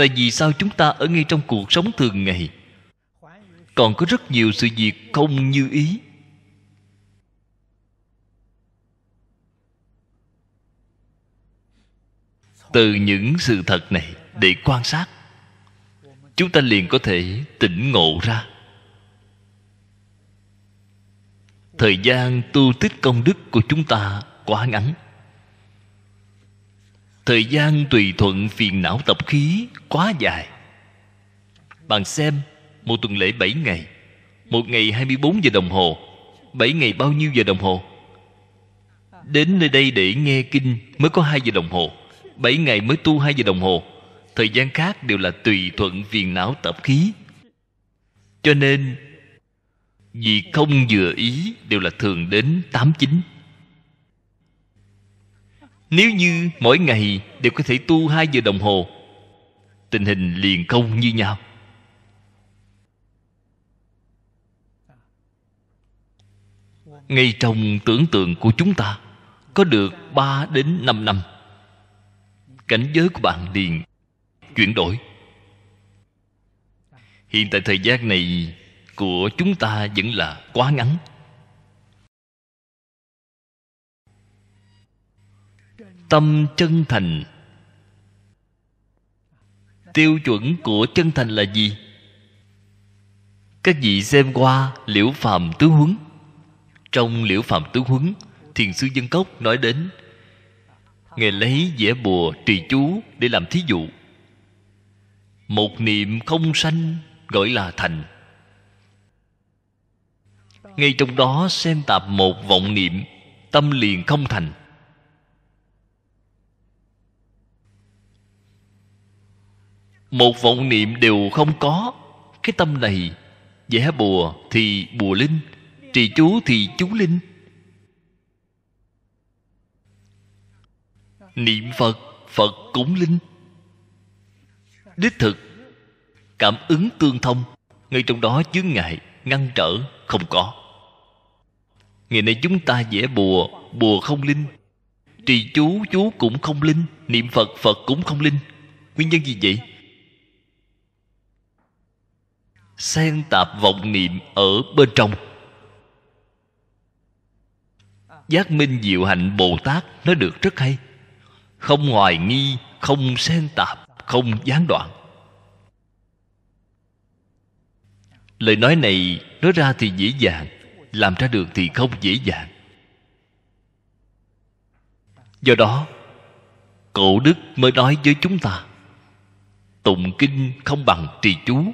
tại vì sao chúng ta ở ngay trong cuộc sống thường ngày còn có rất nhiều sự việc không như ý từ những sự thật này để quan sát chúng ta liền có thể tỉnh ngộ ra thời gian tu tích công đức của chúng ta quá ngắn thời gian tùy thuận phiền não tập khí quá dài bạn xem một tuần lễ 7 ngày một ngày 24 giờ đồng hồ 7 ngày bao nhiêu giờ đồng hồ đến nơi đây để nghe kinh mới có 2 giờ đồng hồ 7 ngày mới tu 2 giờ đồng hồ thời gian khác đều là tùy thuận phiền não tập khí cho nên vì không vừa ý đều là thường đến tám chín nếu như mỗi ngày đều có thể tu hai giờ đồng hồ tình hình liền công như nhau ngay trong tưởng tượng của chúng ta có được 3 đến 5 năm cảnh giới của bạn liền chuyển đổi hiện tại thời gian này của chúng ta vẫn là quá ngắn tâm chân thành tiêu chuẩn của chân thành là gì các vị xem qua liễu phàm tứ huấn trong liễu phàm tứ huấn thiền sư dân cốc nói đến ngài lấy vẽ bùa trì chú để làm thí dụ một niệm không sanh gọi là thành ngay trong đó xem tạp một vọng niệm tâm liền không thành một vọng niệm đều không có cái tâm này vẽ bùa thì bùa linh trì chú thì chú linh niệm phật phật cũng linh đích thực cảm ứng tương thông ngay trong đó chướng ngại ngăn trở không có ngày nay chúng ta vẽ bùa bùa không linh trì chú chú cũng không linh niệm phật phật cũng không linh nguyên nhân gì vậy xen tạp vọng niệm ở bên trong giác minh diệu hạnh bồ tát nói được rất hay không hoài nghi không xen tạp không gián đoạn lời nói này nói ra thì dễ dàng làm ra được thì không dễ dàng do đó cổ đức mới nói với chúng ta tụng kinh không bằng trì chú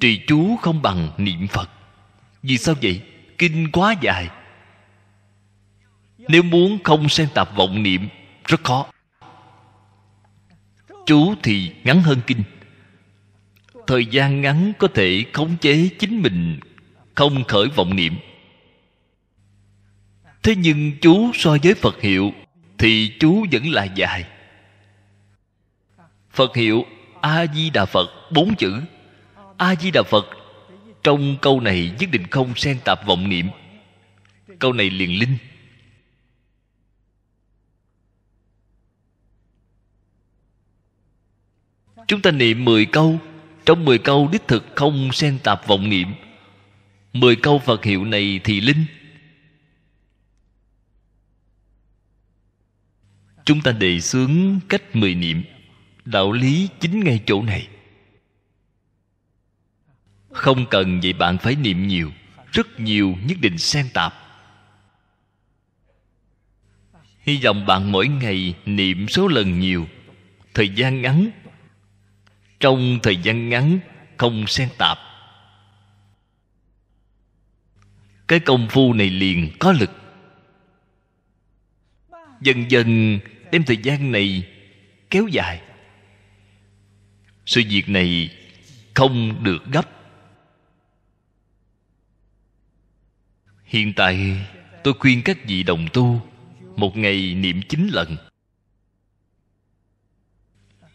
trì chú không bằng niệm phật vì sao vậy kinh quá dài nếu muốn không xen tạp vọng niệm rất khó chú thì ngắn hơn kinh thời gian ngắn có thể khống chế chính mình không khởi vọng niệm thế nhưng chú so với phật hiệu thì chú vẫn là dài phật hiệu a di đà phật bốn chữ a di đà phật trong câu này nhất định không xen tạp vọng niệm câu này liền linh chúng ta niệm 10 câu trong 10 câu đích thực không xen tạp vọng niệm 10 câu Phật hiệu này thì linh Chúng ta đề xướng cách mười niệm Đạo lý chính ngay chỗ này không cần vậy bạn phải niệm nhiều rất nhiều nhất định xen tạp hy vọng bạn mỗi ngày niệm số lần nhiều thời gian ngắn trong thời gian ngắn không xen tạp cái công phu này liền có lực dần dần đem thời gian này kéo dài sự việc này không được gấp hiện tại tôi khuyên các vị đồng tu một ngày niệm chín lần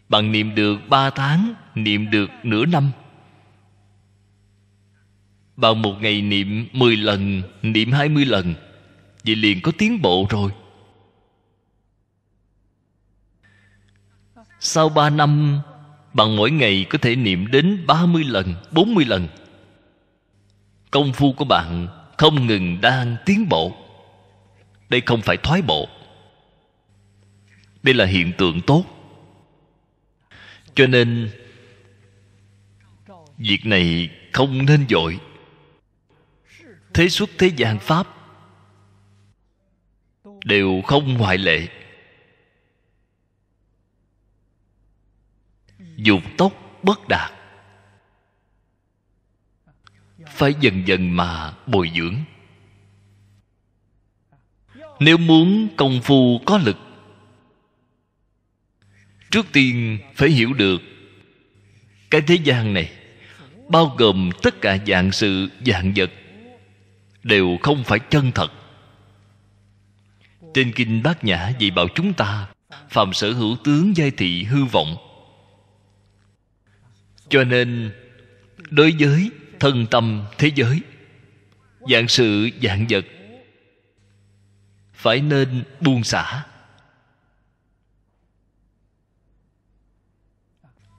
bạn niệm được ba tháng niệm được nửa năm bạn một ngày niệm mười lần niệm hai mươi lần vậy liền có tiến bộ rồi sau ba năm bạn mỗi ngày có thể niệm đến ba mươi lần, bốn mươi lần. Công phu của bạn không ngừng đang tiến bộ đây không phải thoái bộ đây là hiện tượng tốt cho nên việc này không nên dội thế xuất thế gian pháp đều không ngoại lệ dục tốc bất đạt phải dần dần mà bồi dưỡng nếu muốn công phu có lực trước tiên phải hiểu được cái thế gian này bao gồm tất cả dạng sự dạng vật đều không phải chân thật trên kinh bát nhã dạy bảo chúng ta phạm sở hữu tướng giai thị hư vọng cho nên đối với thân tâm thế giới dạng sự dạng vật phải nên buông xả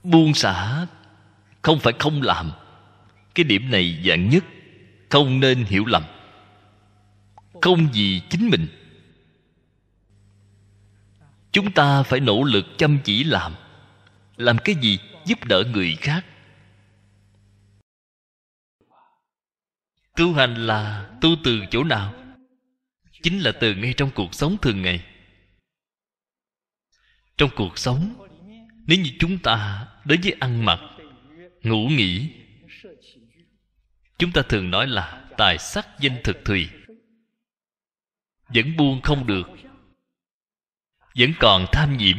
buông xả không phải không làm cái điểm này dạng nhất không nên hiểu lầm không vì chính mình chúng ta phải nỗ lực chăm chỉ làm làm cái gì giúp đỡ người khác tu hành là tu từ chỗ nào chính là từ ngay trong cuộc sống thường ngày trong cuộc sống nếu như chúng ta đối với ăn mặc ngủ nghỉ chúng ta thường nói là tài sắc danh thực thùy vẫn buông không được vẫn còn tham nhiễm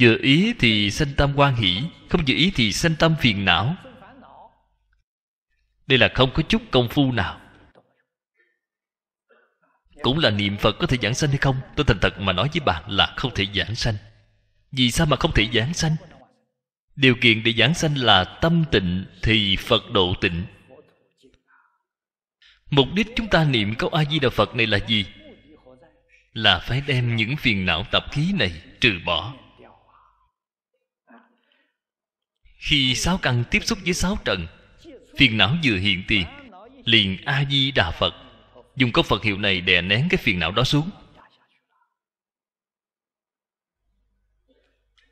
vừa ý thì sanh tâm quan hỷ không vừa ý thì sanh tâm phiền não đây là không có chút công phu nào cũng là niệm phật có thể giảng sanh hay không tôi thành thật mà nói với bạn là không thể giảng sanh vì sao mà không thể giảng sanh điều kiện để giảng sanh là tâm tịnh thì phật độ tịnh mục đích chúng ta niệm câu a di đà phật này là gì là phải đem những phiền não tập khí này trừ bỏ khi sáu căn tiếp xúc với sáu trần phiền não vừa hiện tiền liền a di đà phật dùng câu phật hiệu này đè nén cái phiền não đó xuống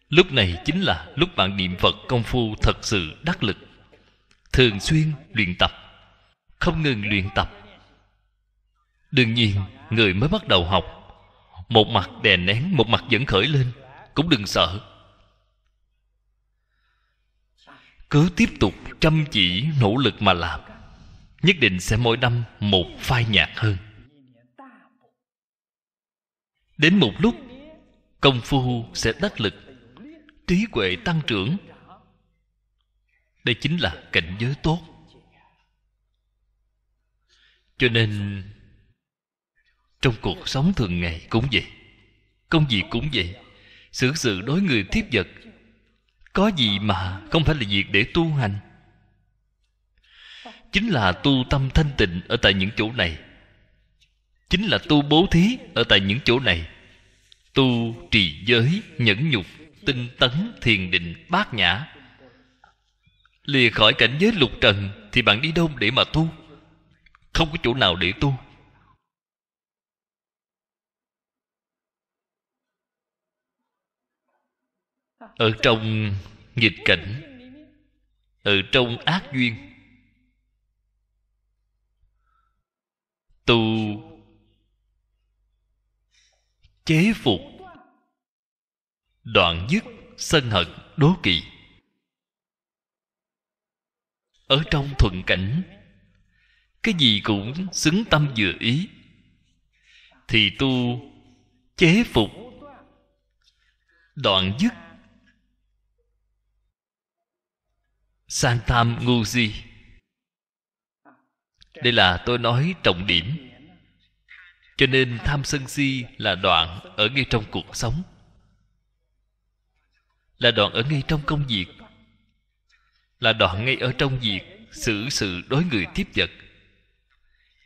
lúc này chính là lúc bạn niệm phật công phu thật sự đắc lực thường xuyên luyện tập không ngừng luyện tập đương nhiên người mới bắt đầu học một mặt đè nén một mặt vẫn khởi lên cũng đừng sợ cứ tiếp tục chăm chỉ nỗ lực mà làm nhất định sẽ mỗi năm một phai nhạt hơn đến một lúc công phu sẽ đắc lực trí huệ tăng trưởng đây chính là cảnh giới tốt cho nên trong cuộc sống thường ngày cũng vậy công việc cũng vậy xử sự đối người tiếp vật có gì mà không phải là việc để tu hành chính là tu tâm thanh tịnh ở tại những chỗ này chính là tu bố thí ở tại những chỗ này tu trì giới nhẫn nhục tinh tấn thiền định bát nhã lìa khỏi cảnh giới lục trần thì bạn đi đâu để mà tu không có chỗ nào để tu ở trong nghịch cảnh ở trong ác duyên tu chế phục đoạn dứt sân hận đố kỵ ở trong thuận cảnh cái gì cũng xứng tâm vừa ý thì tu chế phục đoạn dứt sang tham ngu si đây là tôi nói trọng điểm cho nên tham sân si là đoạn ở ngay trong cuộc sống là đoạn ở ngay trong công việc là đoạn ngay ở trong việc xử sự đối người tiếp vật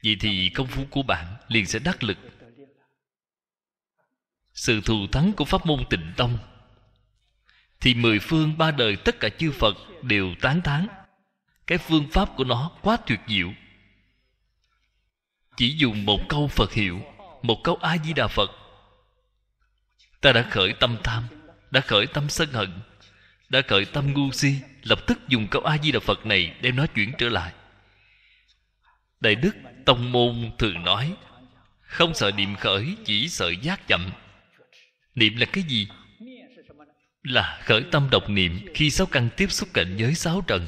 vậy thì công phu của bạn liền sẽ đắc lực sự thù thắng của pháp môn tịnh tông thì mười phương ba đời tất cả chư phật đều tán thán cái phương pháp của nó quá tuyệt diệu chỉ dùng một câu phật hiệu một câu a di đà phật ta đã khởi tâm tham đã khởi tâm sân hận đã khởi tâm ngu si lập tức dùng câu a di đà phật này đem nó chuyển trở lại đại đức tông môn thường nói không sợ niệm khởi chỉ sợ giác chậm niệm là cái gì là khởi tâm độc niệm khi sáu căn tiếp xúc cảnh giới sáu trần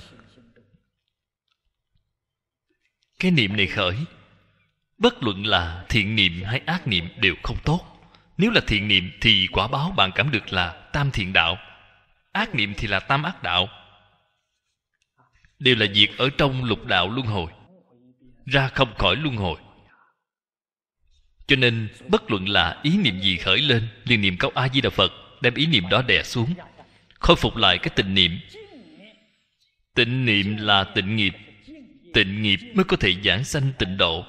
cái niệm này khởi bất luận là thiện niệm hay ác niệm đều không tốt nếu là thiện niệm thì quả báo bạn cảm được là tam thiện đạo ác niệm thì là tam ác đạo đều là việc ở trong lục đạo luân hồi ra không khỏi luân hồi cho nên bất luận là ý niệm gì khởi lên liền niệm câu a di đà phật đem ý niệm đó đè xuống khôi phục lại cái tình niệm tịnh niệm là tịnh nghiệp tịnh nghiệp mới có thể giảng sanh tịnh độ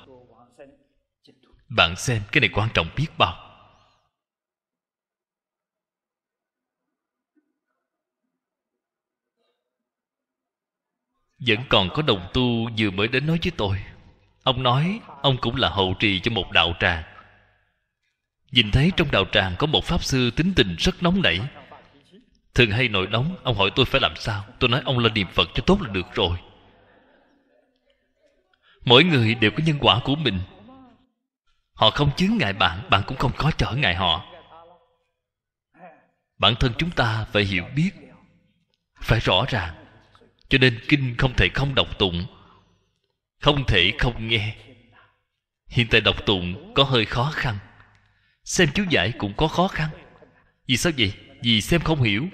bạn xem cái này quan trọng biết bao vẫn còn có đồng tu vừa mới đến nói với tôi ông nói ông cũng là hậu trì cho một đạo tràng nhìn thấy trong đạo tràng có một pháp sư tính tình rất nóng nảy thường hay nổi nóng ông hỏi tôi phải làm sao tôi nói ông là niệm phật cho tốt là được rồi mỗi người đều có nhân quả của mình họ không chướng ngại bạn bạn cũng không có trở ngại họ bản thân chúng ta phải hiểu biết phải rõ ràng cho nên kinh không thể không đọc tụng không thể không nghe hiện tại đọc tụng có hơi khó khăn xem chú giải cũng có khó khăn vì sao vậy vì xem không hiểu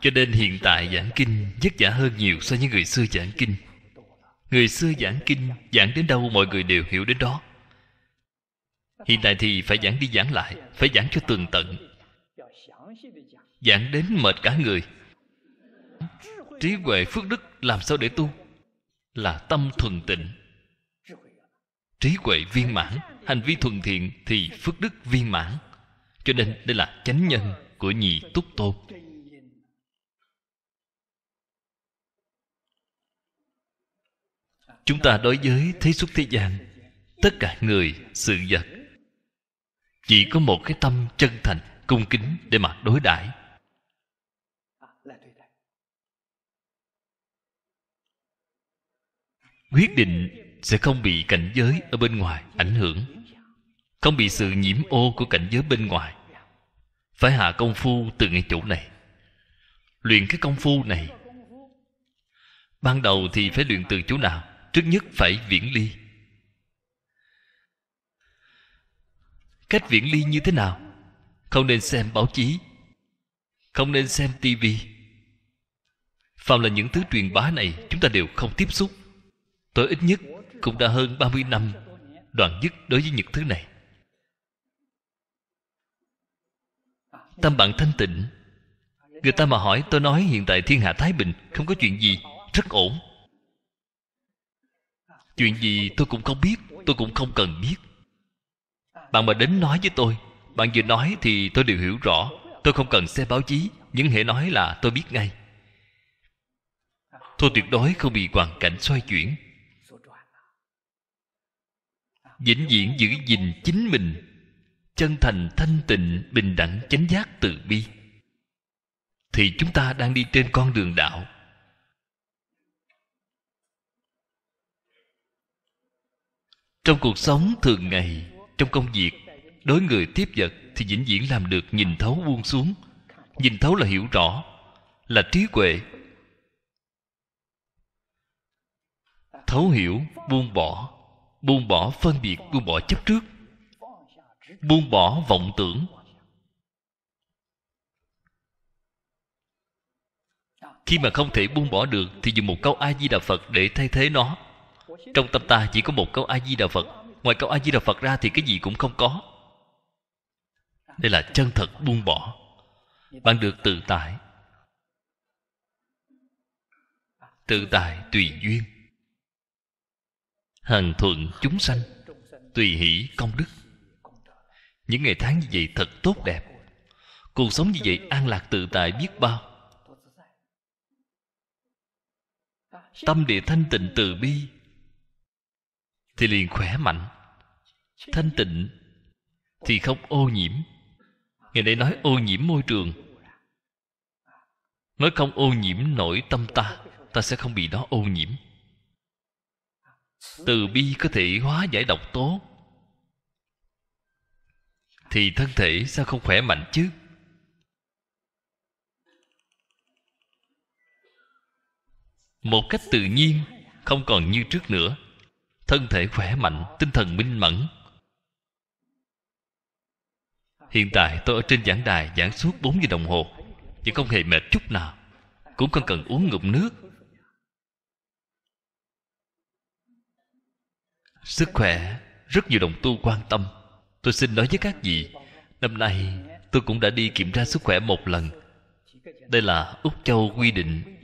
cho nên hiện tại giảng kinh vất vả hơn nhiều so với người xưa giảng kinh người xưa giảng kinh giảng đến đâu mọi người đều hiểu đến đó hiện tại thì phải giảng đi giảng lại phải giảng cho tường tận giảng đến mệt cả người trí huệ phước đức làm sao để tu là tâm thuần tịnh trí huệ viên mãn hành vi thuần thiện thì phước đức viên mãn cho nên đây là chánh nhân của nhị túc tôn chúng ta đối với thế xuất thế gian tất cả người sự vật chỉ có một cái tâm chân thành cung kính để mà đối đãi quyết định sẽ không bị cảnh giới ở bên ngoài ảnh hưởng không bị sự nhiễm ô của cảnh giới bên ngoài phải hạ công phu từ ngay chỗ này luyện cái công phu này ban đầu thì phải luyện từ chỗ nào trước nhất phải viễn ly cách viễn ly như thế nào không nên xem báo chí không nên xem tivi Phạm là những thứ truyền bá này chúng ta đều không tiếp xúc tối ít nhất cũng đã hơn 30 năm đoàn dứt đối với những thứ này tâm bạn thanh tịnh người ta mà hỏi tôi nói hiện tại thiên hạ thái bình không có chuyện gì rất ổn chuyện gì tôi cũng không biết tôi cũng không cần biết bạn mà đến nói với tôi bạn vừa nói thì tôi đều hiểu rõ tôi không cần xe báo chí những hệ nói là tôi biết ngay tôi tuyệt đối không bị hoàn cảnh xoay chuyển vĩnh viễn giữ gìn chính mình chân thành thanh tịnh bình đẳng chánh giác từ bi thì chúng ta đang đi trên con đường đạo trong cuộc sống thường ngày trong công việc đối người tiếp vật thì vĩnh viễn làm được nhìn thấu buông xuống nhìn thấu là hiểu rõ là trí huệ thấu hiểu buông bỏ buông bỏ phân biệt buông bỏ chấp trước buông bỏ vọng tưởng khi mà không thể buông bỏ được thì dùng một câu a di đà phật để thay thế nó trong tâm ta chỉ có một câu a di đà phật ngoài câu a di đà phật ra thì cái gì cũng không có đây là chân thật buông bỏ bạn được tự tại tự tại tùy duyên hằng thuận chúng sanh tùy hỷ công đức những ngày tháng như vậy thật tốt đẹp cuộc sống như vậy an lạc tự tại biết bao tâm địa thanh tịnh từ bi thì liền khỏe mạnh thanh tịnh thì không ô nhiễm ngày nay nói ô nhiễm môi trường nói không ô nhiễm nổi tâm ta ta sẽ không bị nó ô nhiễm từ bi có thể hóa giải độc tố thì thân thể sao không khỏe mạnh chứ một cách tự nhiên không còn như trước nữa thân thể khỏe mạnh tinh thần minh mẫn hiện tại tôi ở trên giảng đài giảng suốt 4 giờ đồng hồ nhưng không hề mệt chút nào cũng không cần uống ngụm nước sức khỏe rất nhiều đồng tu quan tâm tôi xin nói với các vị năm nay tôi cũng đã đi kiểm tra sức khỏe một lần đây là úc châu quy định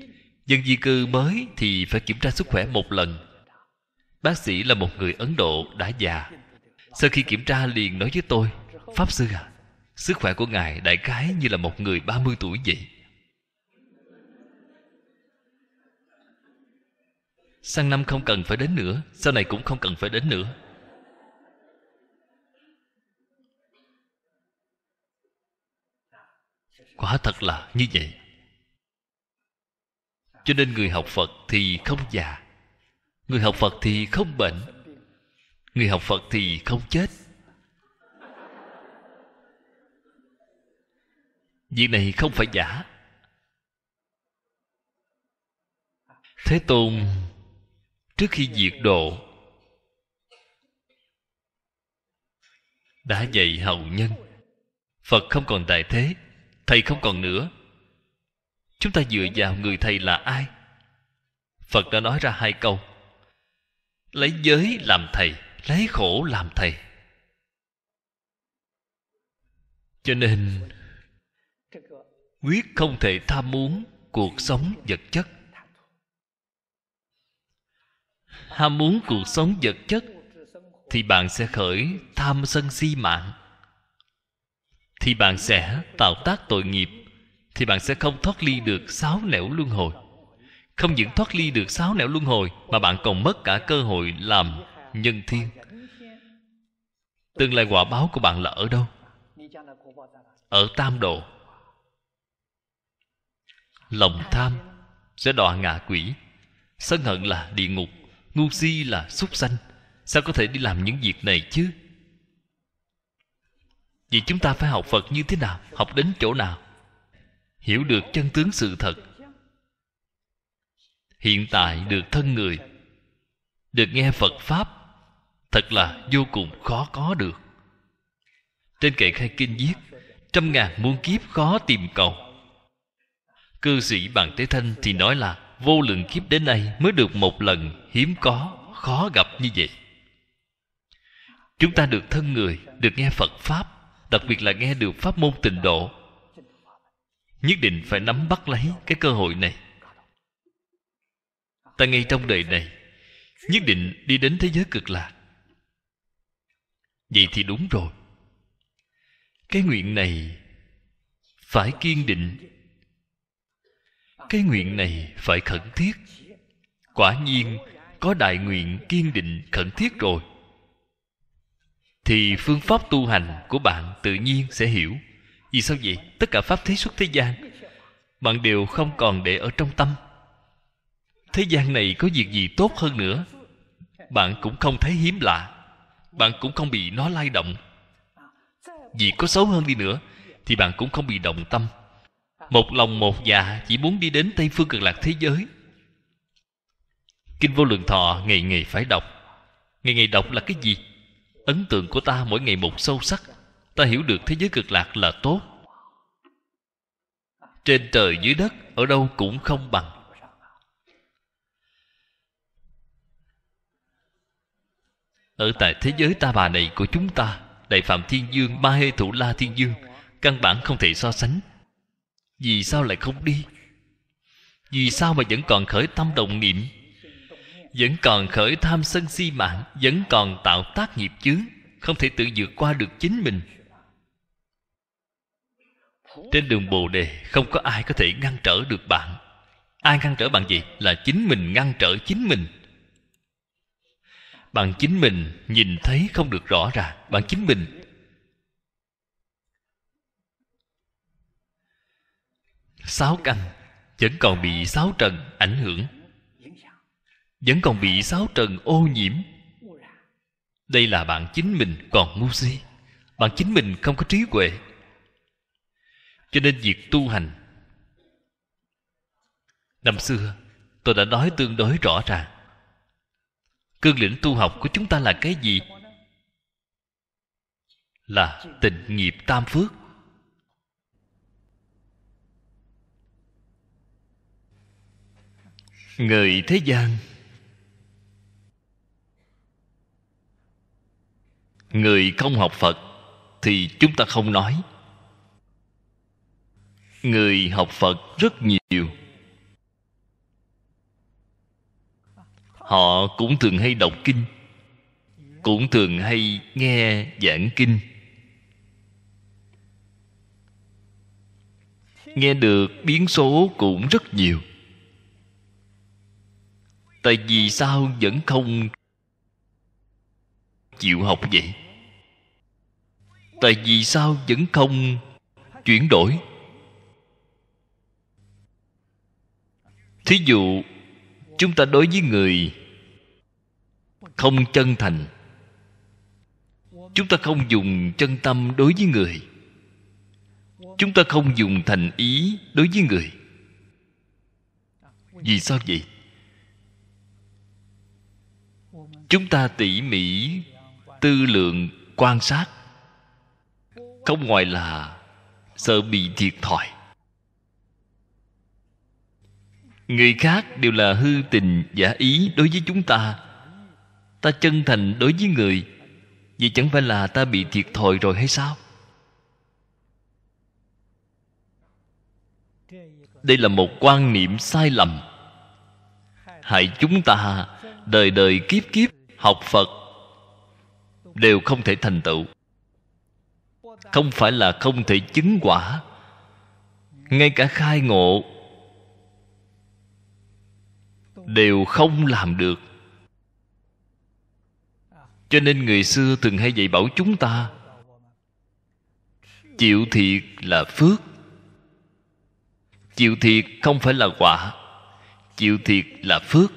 dân di cư mới thì phải kiểm tra sức khỏe một lần bác sĩ là một người ấn độ đã già sau khi kiểm tra liền nói với tôi pháp sư à sức khỏe của ngài đại khái như là một người 30 tuổi vậy sang năm không cần phải đến nữa sau này cũng không cần phải đến nữa quả thật là như vậy cho nên người học phật thì không già người học phật thì không bệnh người học phật thì không chết việc này không phải giả thế tôn trước khi diệt độ đã dạy hậu nhân phật không còn tại thế thầy không còn nữa chúng ta dựa vào người thầy là ai phật đã nói ra hai câu lấy giới làm thầy lấy khổ làm thầy cho nên quyết không thể tham muốn cuộc sống vật chất ham muốn cuộc sống vật chất thì bạn sẽ khởi tham sân si mạng thì bạn sẽ tạo tác tội nghiệp thì bạn sẽ không thoát ly được sáu nẻo luân hồi không những thoát ly được sáu nẻo luân hồi mà bạn còn mất cả cơ hội làm nhân thiên tương lai quả báo của bạn là ở đâu ở tam độ lòng tham sẽ đọa ngạ quỷ sân hận là địa ngục ngu si là súc sanh sao có thể đi làm những việc này chứ vì chúng ta phải học phật như thế nào học đến chỗ nào hiểu được chân tướng sự thật hiện tại được thân người được nghe phật pháp thật là vô cùng khó có được trên kệ khai kinh viết trăm ngàn muôn kiếp khó tìm cầu cư sĩ bằng tế thanh thì nói là vô lượng kiếp đến nay mới được một lần hiếm có khó gặp như vậy chúng ta được thân người được nghe phật pháp đặc biệt là nghe được pháp môn tịnh độ nhất định phải nắm bắt lấy cái cơ hội này ta ngay trong đời này nhất định đi đến thế giới cực lạc vậy thì đúng rồi cái nguyện này phải kiên định cái nguyện này phải khẩn thiết quả nhiên có đại nguyện kiên định khẩn thiết rồi thì phương pháp tu hành của bạn tự nhiên sẽ hiểu vì sao vậy tất cả pháp thế xuất thế gian bạn đều không còn để ở trong tâm thế gian này có việc gì tốt hơn nữa bạn cũng không thấy hiếm lạ bạn cũng không bị nó lay động vì có xấu hơn đi nữa thì bạn cũng không bị động tâm một lòng một dạ chỉ muốn đi đến tây phương cực lạc thế giới kinh vô lượng thọ ngày ngày phải đọc ngày ngày đọc là cái gì ấn tượng của ta mỗi ngày một sâu sắc ta hiểu được thế giới cực lạc là tốt trên trời dưới đất ở đâu cũng không bằng ở tại thế giới ta bà này của chúng ta đại phạm thiên dương ba hê thủ la thiên dương căn bản không thể so sánh vì sao lại không đi vì sao mà vẫn còn khởi tâm đồng niệm vẫn còn khởi tham sân si mạng vẫn còn tạo tác nghiệp chướng không thể tự vượt qua được chính mình trên đường bồ đề không có ai có thể ngăn trở được bạn ai ngăn trở bạn gì là chính mình ngăn trở chính mình bạn chính mình nhìn thấy không được rõ ràng bạn chính mình sáu căn vẫn còn bị sáu trần ảnh hưởng vẫn còn bị sáu trần ô nhiễm đây là bạn chính mình còn ngu si bạn chính mình không có trí huệ cho nên việc tu hành năm xưa tôi đã nói tương đối rõ ràng cương lĩnh tu học của chúng ta là cái gì là tình nghiệp tam phước người thế gian người không học phật thì chúng ta không nói người học phật rất nhiều họ cũng thường hay đọc kinh cũng thường hay nghe giảng kinh nghe được biến số cũng rất nhiều tại vì sao vẫn không chịu học vậy tại vì sao vẫn không chuyển đổi thí dụ chúng ta đối với người không chân thành chúng ta không dùng chân tâm đối với người chúng ta không dùng thành ý đối với người vì sao vậy chúng ta tỉ mỉ tư lượng quan sát không ngoài là sợ bị thiệt thòi người khác đều là hư tình giả ý đối với chúng ta ta chân thành đối với người vậy chẳng phải là ta bị thiệt thòi rồi hay sao đây là một quan niệm sai lầm hại chúng ta đời đời kiếp kiếp học phật đều không thể thành tựu không phải là không thể chứng quả ngay cả khai ngộ đều không làm được cho nên người xưa thường hay dạy bảo chúng ta chịu thiệt là phước chịu thiệt không phải là quả chịu thiệt là phước